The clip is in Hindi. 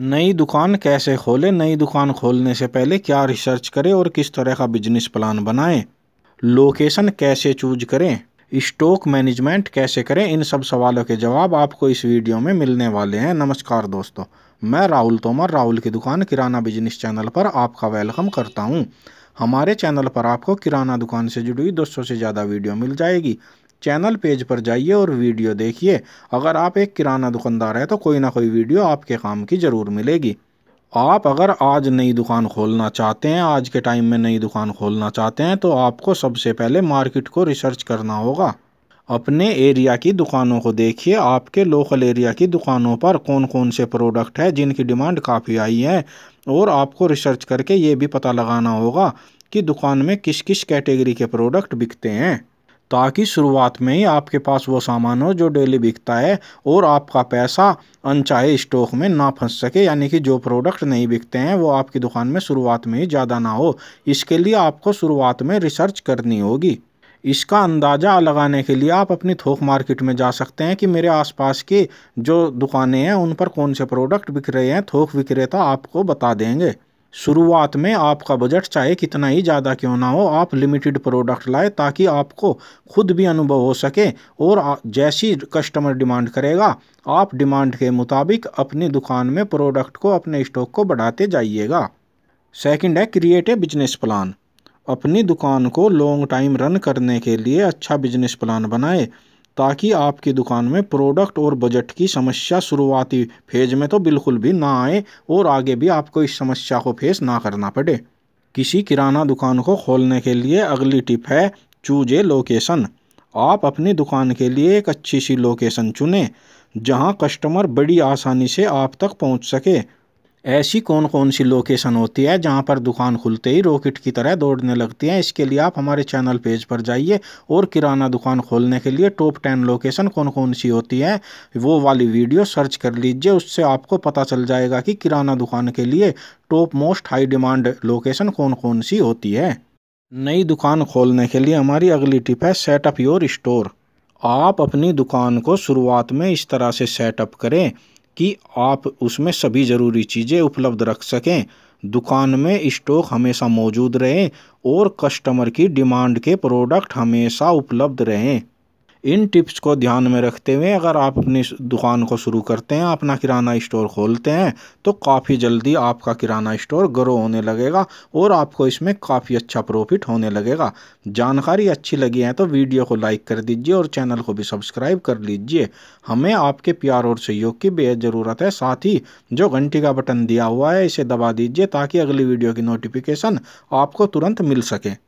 नई दुकान कैसे खोलें नई दुकान खोलने से पहले क्या रिसर्च करें और किस तरह का बिजनेस प्लान बनाएं लोकेशन कैसे चूज करें स्टॉक मैनेजमेंट कैसे करें इन सब सवालों के जवाब आपको इस वीडियो में मिलने वाले हैं नमस्कार दोस्तों मैं राहुल तोमर राहुल की दुकान किराना बिजनेस चैनल पर आपका वेलकम करता हूं हमारे चैनल पर आपको किराना दुकान से जुड़ी 200 से ज़्यादा वीडियो मिल जाएगी चैनल पेज पर जाइए और वीडियो देखिए अगर आप एक किराना दुकानदार है तो कोई ना कोई वीडियो आपके काम की ज़रूर मिलेगी आप अगर आज नई दुकान खोलना चाहते हैं आज के टाइम में नई दुकान खोलना चाहते हैं तो आपको सबसे पहले मार्केट को रिसर्च करना होगा अपने एरिया की दुकानों को देखिए आपके लोकल एरिया की दुकानों पर कौन कौन से प्रोडक्ट हैं जिनकी डिमांड काफ़ी आई है और आपको रिसर्च करके ये भी पता लगाना होगा कि दुकान में किस किस कैटेगरी के प्रोडक्ट बिकते हैं ताकि शुरुआत में ही आपके पास वो सामान हो जो डेली बिकता है और आपका पैसा अनचाहे स्टॉक में ना फंस सके यानी कि जो प्रोडक्ट नहीं बिकते हैं वो आपकी दुकान में शुरुआत में ही ज़्यादा ना हो इसके लिए आपको शुरुआत में रिसर्च करनी होगी इसका अंदाज़ा लगाने के लिए आप अपनी थोक मार्केट में जा सकते हैं कि मेरे आसपास की जो दुकानें हैं उन पर कौन से प्रोडक्ट बिक रहे हैं थोक विक्रेता आपको बता देंगे शुरुआत में आपका बजट चाहे कितना ही ज़्यादा क्यों ना हो आप लिमिटेड प्रोडक्ट लाए ताकि आपको खुद भी अनुभव हो सके और जैसी कस्टमर डिमांड करेगा आप डिमांड के मुताबिक अपनी दुकान में प्रोडक्ट को अपने स्टॉक को बढ़ाते जाइएगा सेकंड है क्रिएट ए बिजनेस प्लान अपनी दुकान को लॉन्ग टाइम रन करने के लिए अच्छा बिजनेस प्लान बनाएं ताकि आपकी दुकान में प्रोडक्ट और बजट की समस्या शुरुआती फेज में तो बिल्कुल भी ना आए और आगे भी आपको इस समस्या को फेस ना करना पड़े किसी किराना दुकान को खोलने के लिए अगली टिप है चूजे लोकेशन आप अपनी दुकान के लिए एक अच्छी सी लोकेशन चुनें जहां कस्टमर बड़ी आसानी से आप तक पहुंच सके ऐसी कौन कौन सी लोकेशन होती है जहाँ पर दुकान खुलते ही रॉकेट की तरह दौड़ने लगती हैं इसके लिए आप हमारे चैनल पेज पर जाइए और किराना दुकान खोलने के लिए टॉप टेन लोकेशन कौन कौन सी होती है वो वाली वीडियो सर्च कर लीजिए उससे आपको पता चल जाएगा कि किराना दुकान के लिए top most high demand location कौन कौन सी होती है नई दुकान खोलने के लिए हमारी अगली टिप है सेटअप योर स्टोर आप अपनी दुकान को शुरुआत में इस तरह से सेटअप करें कि आप उसमें सभी ज़रूरी चीज़ें उपलब्ध रख सकें दुकान में स्टॉक हमेशा मौजूद रहें और कस्टमर की डिमांड के प्रोडक्ट हमेशा उपलब्ध रहें इन टिप्स को ध्यान में रखते हुए अगर आप अपनी दुकान को शुरू करते हैं अपना किराना स्टोर खोलते हैं तो काफ़ी जल्दी आपका किराना स्टोर ग्रो होने लगेगा और आपको इसमें काफ़ी अच्छा प्रॉफिट होने लगेगा जानकारी अच्छी लगी है तो वीडियो को लाइक कर दीजिए और चैनल को भी सब्सक्राइब कर लीजिए हमें आपके प्यार और सहयोग की बेहद ज़रूरत है साथ ही जो घंटी का बटन दिया हुआ है इसे दबा दीजिए ताकि अगली वीडियो की नोटिफिकेशन आपको तुरंत मिल सके